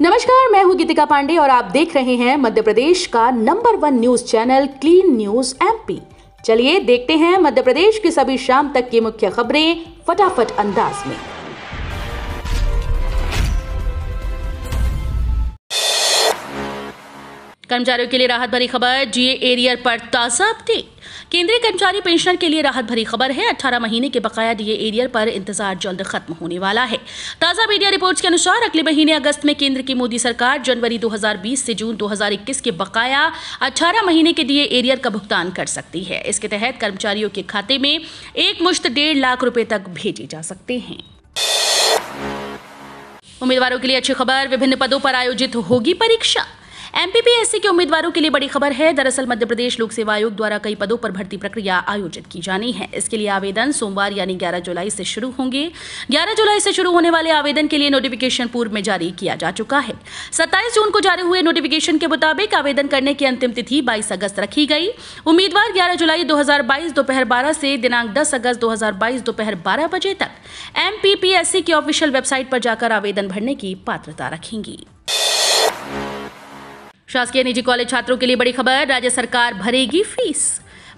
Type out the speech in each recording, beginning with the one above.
नमस्कार मैं हूं गीतिका पांडे और आप देख रहे हैं मध्य प्रदेश का number one news channel clean news MP चलिए देखते हैं मध्य प्रदेश की सभी शाम तक की मुख्य खबरें फटाफट अंदाज में कर्मचारियों के लिए राहत भरी खबर जीए एरियर पर ताजा अपडेट केंद्रीय कर्मचारी पेंशनर के लिए राहत भरी खबर है 18 महीने के बकाया दिए एरियर पर इंतजार जल्द खत्म होने वाला है ताजा मीडिया रिपोर्ट्स के अनुसार अगले महीने अगस्त में केंद्र की मोदी सरकार जनवरी 2020 से जून 2021 के बकाया अठारह महीने के दिए एरियर का भुगतान कर सकती है इसके तहत कर्मचारियों के खाते में एक मुश्त डेढ़ लाख रुपए तक भेजे जा सकते हैं उम्मीदवारों के लिए अच्छी खबर विभिन्न पदों पर आयोजित होगी परीक्षा एमपीपीएससी के उम्मीदवारों के लिए बड़ी खबर है दरअसल मध्य प्रदेश लोक सेवा आयोग द्वारा कई पदों पर भर्ती प्रक्रिया आयोजित की जानी है इसके लिए आवेदन सोमवार यानी ग्यारह जुलाई से शुरू होंगे ग्यारह जुलाई से शुरू होने वाले आवेदन के लिए नोटिफिकेशन पूर्व में जारी किया जा चुका है सत्ताईस जून को जारी हुए नोटिफिकेशन के मुताबिक आवेदन करने की अंतिम तिथि बाईस अगस्त रखी गई उम्मीदवार ग्यारह जुलाई दो दोपहर बारह से दिनांक दस अगस्त दो दोपहर बारह बजे तक एमपीपीएससी की ऑफिशियल वेबसाइट पर जाकर आवेदन भरने की पात्रता रखेंगी शासकीय निजी कॉलेज छात्रों के लिए बड़ी खबर राज्य सरकार भरेगी फीस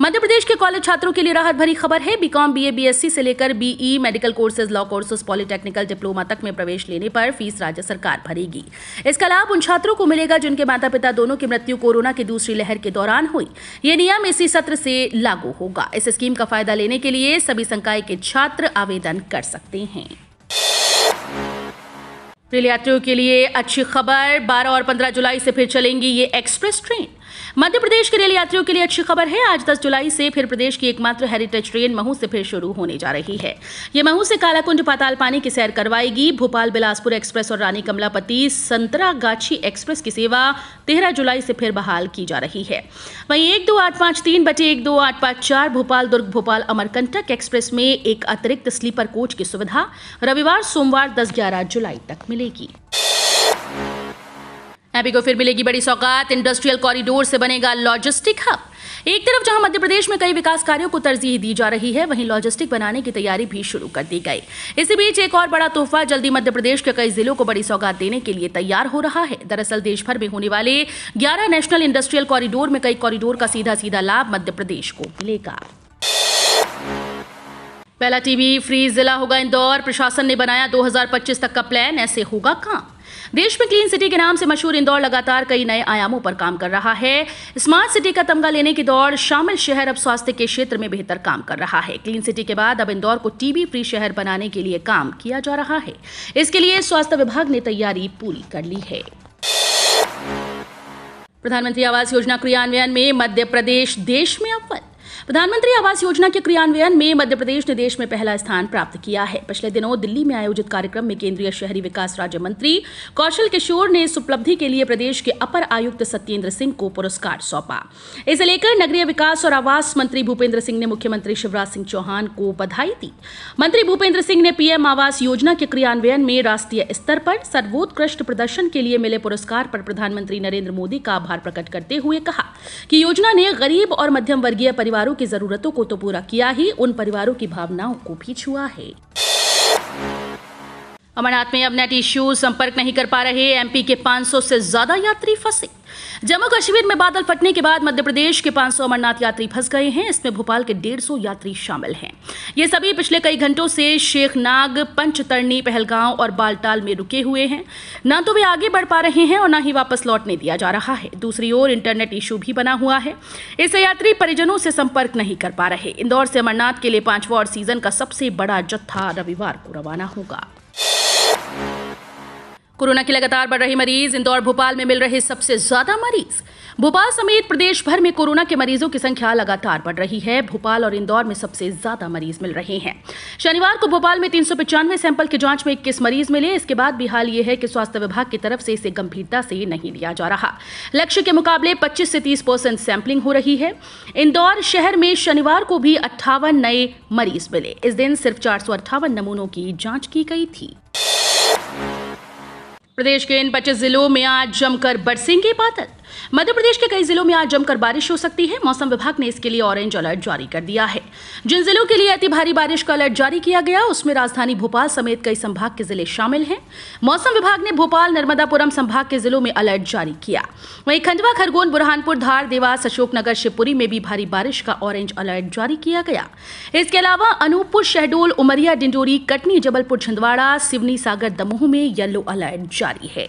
मध्य प्रदेश के कॉलेज छात्रों के लिए राहत भरी खबर है बीकॉम बीए बीएससी से लेकर BE medical courses law courses polytechnical diploma तक में प्रवेश लेने पर फीस राज्य सरकार भरेगी इसका लाभ उन छात्रों को मिलेगा जिनके माता पिता दोनों की मृत्यु कोरोना की दूसरी लहर के दौरान हुई ये नियम इसी सत्र से लागू होगा इस स्कीम का फायदा लेने के लिए सभी संकाय के छात्र आवेदन कर सकते हैं रेल यात्रियों के लिए अच्छी खबर 12 और 15 जुलाई से फिर चलेंगी ये एक्सप्रेस ट्रेन मध्य प्रदेश के रेल यात्रियों के लिए अच्छी खबर है आज 10 जुलाई से फिर प्रदेश की एकमात्र हेरिटेज ट्रेन महू से फिर शुरू होने जा रही है ये महू से कालाकुंड पाताल पानी की सैर करवाएगी भोपाल बिलासपुर एक्सप्रेस और रानी कमलापति संतरागाछी एक्सप्रेस की सेवा तेरह जुलाई से फिर बहाल की जा रही है वहीं एक दो आठ पांच तीन बटे एक दो आठ पांच चार भोपाल दुर्ग भोपाल अमरकंटक एक्सप्रेस में एक अतिरिक्त स्लीपर कोच की सुविधा रविवार सोमवार दस ग्यारह जुलाई तक मिलेगी एमपी को फिर मिलेगी बड़ी सौगात इंडस्ट्रियल कॉरिडोर से बनेगा लॉजिस्टिक हब एक तरफ जहां मध्य प्रदेश में कई विकास कार्यों को तरजीह दी जा रही है वहीं लॉजिस्टिक बनाने की तैयारी भी शुरू कर दी गई इसी बीच एक और बड़ा तोहफा जल्दी मध्य प्रदेश के कई जिलों को बड़ी सौगात देने के लिए तैयार हो रहा है दरअसल देश भर में होने वाले ग्यारह नेशनल इंडस्ट्रियल कॉरिडोर में कई कॉरिडोर का सीधा सीधा लाभ मध्य प्रदेश को मिलेगा पहला टीवी फ्री जिला होगा इंदौर प्रशासन ने बनाया 2025 तक का प्लान ऐसे होगा काम देश में क्लीन सिटी के नाम से मशहूर इंदौर लगातार कई नए आयामों पर काम कर रहा है स्मार्ट सिटी का तमगा लेने की दौड़ शामिल शहर अब स्वास्थ्य के क्षेत्र में बेहतर काम कर रहा है क्लीन सिटी के बाद अब इंदौर को टीबी फ्री शहर बनाने के लिए काम किया जा रहा है इसके लिए स्वास्थ्य विभाग ने तैयारी पूरी कर ली है प्रधानमंत्री आवास योजना क्रियान्वयन में मध्य प्रदेश देश में अव्वल प्रधानमंत्री आवास योजना के क्रियान्वयन में मध्य प्रदेश ने देश में पहला स्थान प्राप्त किया है पिछले दिनों दिल्ली में आयोजित कार्यक्रम में केंद्रीय शहरी विकास राज्य मंत्री कौशल किशोर ने इस उपलब्धि के लिए प्रदेश के अपर आयुक्त सत्येंद्र सिंह को पुरस्कार सौंपा इसे लेकर नगरीय विकास और आवास मंत्री भूपेंद्र सिंह ने मुख्यमंत्री शिवराज सिंह चौहान को बधाई दी मंत्री भूपेंद्र सिंह ने पीएम आवास योजना के क्रियान्वयन में राष्ट्रीय स्तर पर सर्वोत्कृष्ट प्रदर्शन के लिए मिले पुरस्कार पर प्रधानमंत्री नरेंद्र मोदी का आभार प्रकट करते हुए कहा कि योजना ने गरीब और मध्यम वर्गीय परिवार परिवारों की जरूरतों को तो पूरा किया ही उन परिवारों की भावनाओं को भी छुआ है अमरनाथ में अब नेट इश्यू संपर्क नहीं कर पा रहे एमपी के 500 से ज्यादा यात्री फंसे जम्मू कश्मीर में बादल फटने के बाद मध्य प्रदेश के 500 अमरनाथ यात्री फंस गए हैं इसमें भोपाल के 150 यात्री शामिल हैं ये सभी पिछले कई घंटों से शेखनाग पंचतरणी पहलगांव और बालटाल में रुके हुए हैं न तो वे आगे बढ़ पा रहे हैं और न ही वापस लौटने दिया जा रहा है दूसरी ओर इंटरनेट इशू भी बना हुआ है इससे यात्री परिजनों से संपर्क नहीं कर पा रहे इंदौर से अमरनाथ के लिए पांचवा और सीजन का सबसे बड़ा जत्था रविवार को रवाना होगा कोरोना के लगातार बढ़ रहे मरीज इंदौर भोपाल में मिल रहे सबसे ज्यादा मरीज भोपाल समेत प्रदेश भर में कोरोना के मरीजों की संख्या लगातार बढ़ रही है भोपाल और इंदौर में सबसे ज्यादा मरीज मिल रहे हैं शनिवार को भोपाल में तीन सैंपल की जांच में इक्कीस मरीज मिले इसके बाद भी हाल ये है कि स्वास्थ्य विभाग की तरफ से इसे गंभीरता से नहीं लिया जा रहा लक्ष्य के मुकाबले पच्चीस से तीस परसेंट सैंपलिंग हो रही है इंदौर शहर में शनिवार को भी अट्ठावन नए मरीज मिले इस दिन सिर्फ चार नमूनों की जाँच की गई थी प्रदेश के इन पच्चीस जिलों में आज जमकर बरसेंगे बादल मध्य प्रदेश के कई जिलों में आज जमकर बारिश हो सकती है मौसम विभाग ने इसके लिए ऑरेंज अलर्ट जारी कर दिया है जिन जिलों के लिए अति भारी बारिश का अलर्ट जारी किया गया उसमें राजधानी भोपाल समेत कई संभाग के जिले शामिल हैं मौसम विभाग ने भोपाल नर्मदापुरम संभाग के जिलों में अलर्ट जारी किया वहीं खंडवा खरगोन बुरहानपुर धार देवास अशोकनगर शिवपुरी में भी भारी बारिश का ऑरेंज अलर्ट जारी किया गया इसके अलावा अनूपपुर शहडोल उमरिया डिंडोरी कटनी जबलपुर छिंदवाड़ा सिवनी सागर दमोह में येलो अलर्ट जारी है